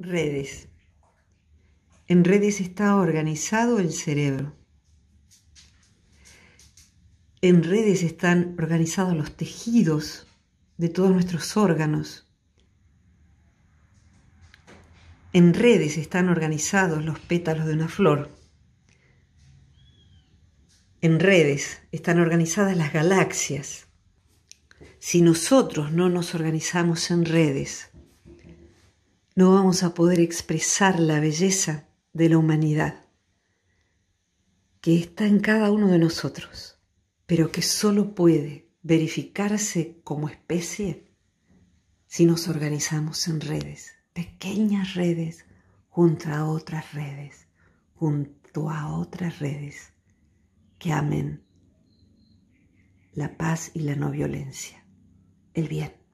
Redes. En redes está organizado el cerebro. En redes están organizados los tejidos de todos nuestros órganos. En redes están organizados los pétalos de una flor. En redes están organizadas las galaxias. Si nosotros no nos organizamos en redes, no vamos a poder expresar la belleza de la humanidad, que está en cada uno de nosotros, pero que solo puede verificarse como especie si nos organizamos en redes, pequeñas redes, junto a otras redes, junto a otras redes que amen la paz y la no violencia, el bien.